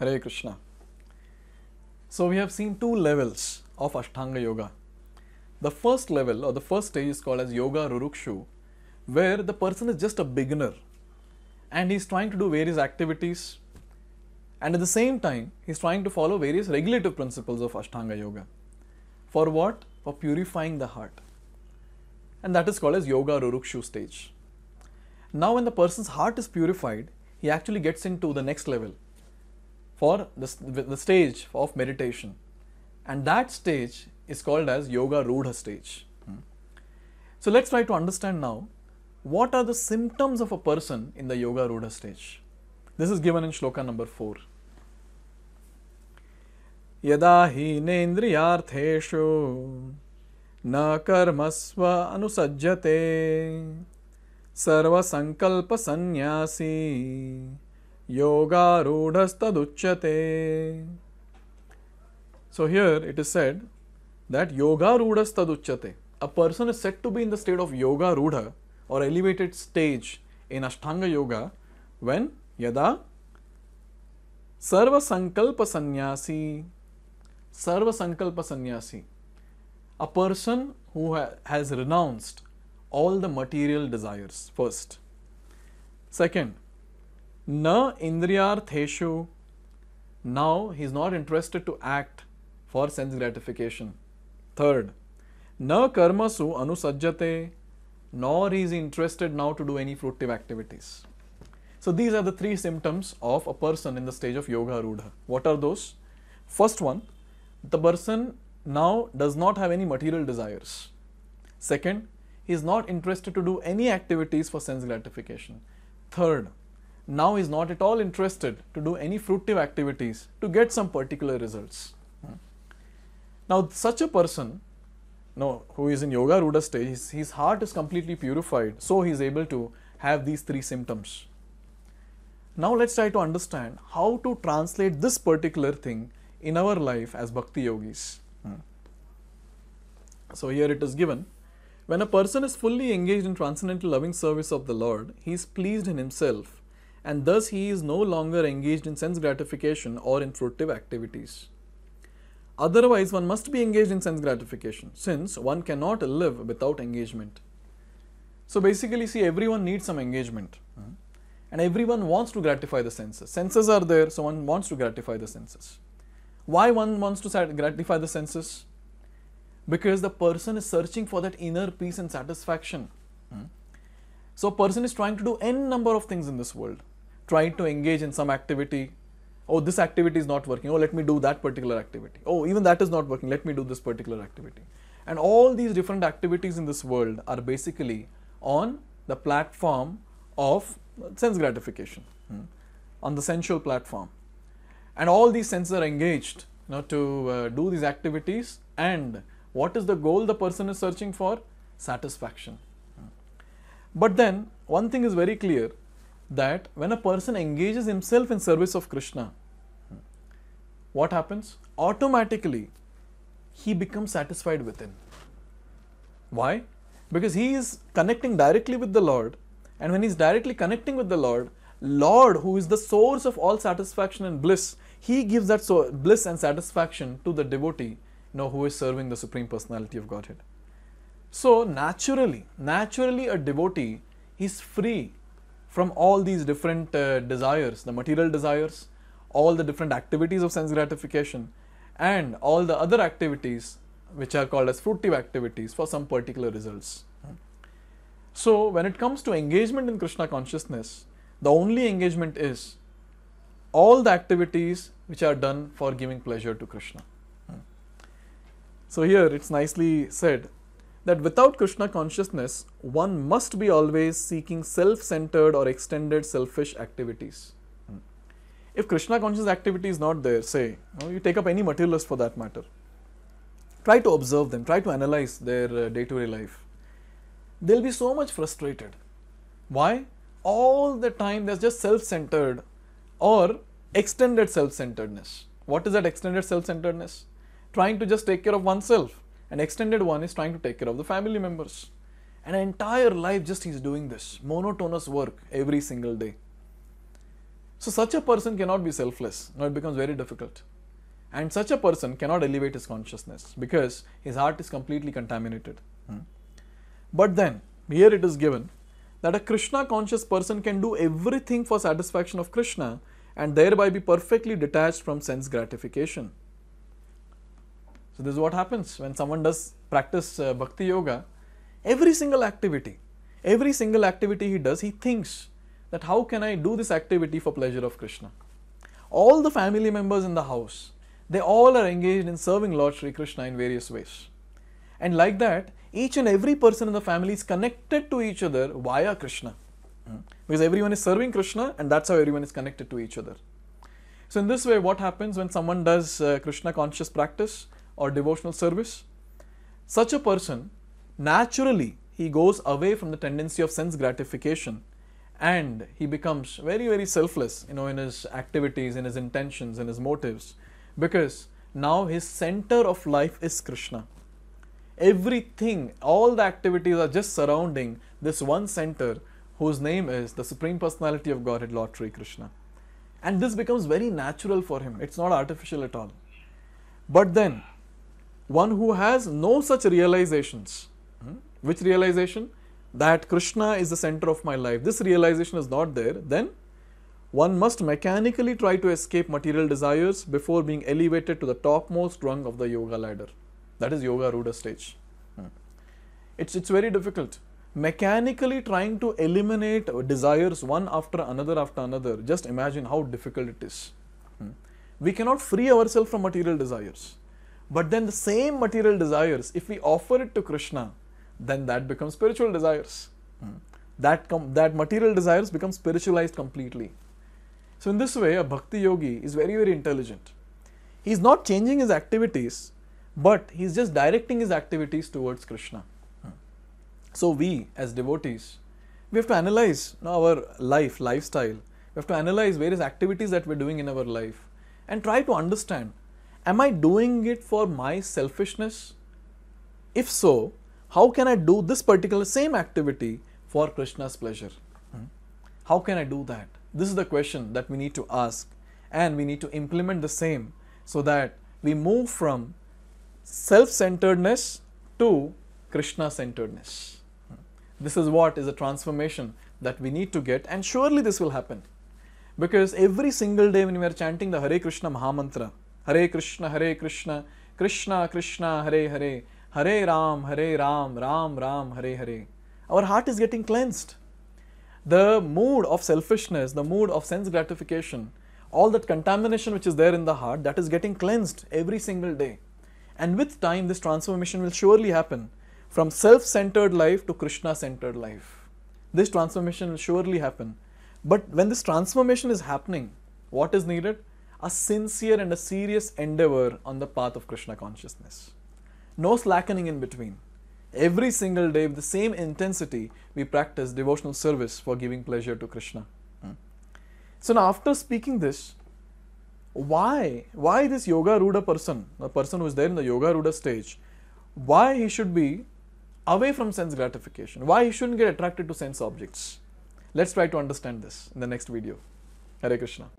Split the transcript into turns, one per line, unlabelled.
Hare Krishna. So we have seen two levels of Ashtanga Yoga. The first level or the first stage is called as Yoga Rurukshu, where the person is just a beginner and he's trying to do various activities and at the same time he's trying to follow various regulative principles of Ashtanga Yoga. For what? For purifying the heart. And that is called as Yoga Rurukshu stage. Now when the person's heart is purified, he actually gets into the next level for the stage of meditation and that stage is called as yoga rudha stage. Hmm. So let's try to understand now what are the symptoms of a person in the yoga rudha stage. This is given in shloka number 4. यदा हीनेन्द्रियार्थेषु न कर्मस्व अनुसज्जते सर्वसङ्कल्पसन्न्यासी योगारूढ़स्तुच्यते so here it is said that योगारूढ़स्तुच्यते a person is set to be in the state of yoga or elevated stage इन अष्टांग yoga when यदा सर्वसंकल्प संन्यासी सर्वसंकल्प संन्यासी a person who's renounced all the material desires first second Na indriyartheshu. Now he is not interested to act for sense gratification. Third, na karmasu anusajjate. Nor is he interested now to do any fruitive activities. So these are the three symptoms of a person in the stage of yoga rudha. What are those? First one, the person now does not have any material desires. Second, he is not interested to do any activities for sense gratification. Third, now is not at all interested to do any fruitive activities to get some particular results. Hmm. Now, such a person no, who is in yoga ruda stage, his, his heart is completely purified, so he is able to have these three symptoms. Now, let's try to understand how to translate this particular thing in our life as bhakti yogis. Hmm. So, here it is given when a person is fully engaged in transcendental loving service of the Lord, he is pleased in himself and thus he is no longer engaged in sense gratification or in fruitive activities. Otherwise, one must be engaged in sense gratification since one cannot live without engagement. So basically, see, everyone needs some engagement hmm? and everyone wants to gratify the senses. Senses are there, so one wants to gratify the senses. Why one wants to gratify the senses? Because the person is searching for that inner peace and satisfaction. Hmm? So a person is trying to do n number of things in this world, trying to engage in some activity. Oh, this activity is not working. Oh, let me do that particular activity. Oh, even that is not working. Let me do this particular activity. And all these different activities in this world are basically on the platform of sense gratification, hmm. on the sensual platform. And all these senses are engaged you know, to uh, do these activities. And what is the goal the person is searching for? Satisfaction. But then one thing is very clear that when a person engages himself in service of Krishna, what happens? Automatically he becomes satisfied within. Why? Because he is connecting directly with the Lord and when he is directly connecting with the Lord, Lord who is the source of all satisfaction and bliss, he gives that so bliss and satisfaction to the devotee you know, who is serving the Supreme Personality of Godhead. So naturally, naturally a devotee is free from all these different uh, desires, the material desires, all the different activities of sense gratification and all the other activities which are called as fruitive activities for some particular results. So when it comes to engagement in Krishna consciousness, the only engagement is all the activities which are done for giving pleasure to Krishna. Hmm. So here it's nicely said that without Krishna consciousness, one must be always seeking self centered or extended selfish activities. Hmm. If Krishna consciousness activity is not there, say, you, you take up any materialist for that matter, try to observe them, try to analyze their day to day life. They'll be so much frustrated. Why? All the time there's just self centered or extended self centeredness. What is that extended self centeredness? Trying to just take care of oneself an extended one is trying to take care of the family members. An entire life just he's doing this monotonous work every single day. So such a person cannot be selfless. Now it becomes very difficult. And such a person cannot elevate his consciousness because his heart is completely contaminated. Hmm. But then, here it is given that a Krishna conscious person can do everything for satisfaction of Krishna and thereby be perfectly detached from sense gratification. So this is what happens when someone does practice uh, bhakti yoga. Every single activity, every single activity he does, he thinks that how can I do this activity for pleasure of Krishna. All the family members in the house, they all are engaged in serving Lord Sri Krishna in various ways. And like that, each and every person in the family is connected to each other via Krishna. Hmm. Because everyone is serving Krishna and that's how everyone is connected to each other. So, in this way, what happens when someone does uh, Krishna conscious practice? or devotional service. Such a person, naturally, he goes away from the tendency of sense gratification and he becomes very, very selfless, you know, in his activities, in his intentions, in his motives, because now his center of life is Krishna. Everything, all the activities are just surrounding this one center whose name is the Supreme Personality of Godhead, Lord Sri Krishna. And this becomes very natural for him. It's not artificial at all. But then, one who has no such realizations. Hmm? Which realization? That Krishna is the center of my life. This realization is not there. Then one must mechanically try to escape material desires before being elevated to the topmost rung of the yoga ladder. That is yoga ruda stage. Hmm. It's, it's very difficult. Mechanically trying to eliminate desires one after another after another, just imagine how difficult it is. Hmm. We cannot free ourselves from material desires. But then the same material desires, if we offer it to Krishna, then that becomes spiritual desires. Hmm. That That, that material desires become spiritualized completely. So, in this way, a bhakti yogi is very, very intelligent. He is not changing his activities, but he is just directing his activities towards Krishna. Hmm. So, we as devotees, we have to analyze our life, lifestyle. We have to analyze various activities that we are doing in our life and try to understand Am I doing it for my selfishness? If so, how can I do this particular same activity for Krishna's pleasure? Hmm? How can I do that? This is the question that we need to ask and we need to implement the same so that we move from self centeredness to Krishna centeredness. Hmm? This is what is a transformation that we need to get, and surely this will happen. Because every single day when we are chanting the Hare Krishna Mahamantra, Hare Krishna, Hare Krishna, Krishna Krishna, Hare Hare, Hare Ram, Hare Ram, Ram Ram, hare hare our heart is getting cleansed the mood of selfishness the mood of sense gratification all that contamination which is there in the heart that is getting cleansed every single day and with time this transformation will surely happen from self-centered life to krishna-centered life this transformation will surely happen but when this transformation is happening what is needed a sincere and a serious endeavor on the path of Krishna consciousness. No slackening in between. Every single day, with the same intensity, we practice devotional service for giving pleasure to Krishna. Hmm. So, now after speaking this, why why this yoga ruda person the person who is there in the yoga ruda stage why he should be away from sense gratification why he shouldn't get attracted to sense objects let's try to understand this in the next video hare krishna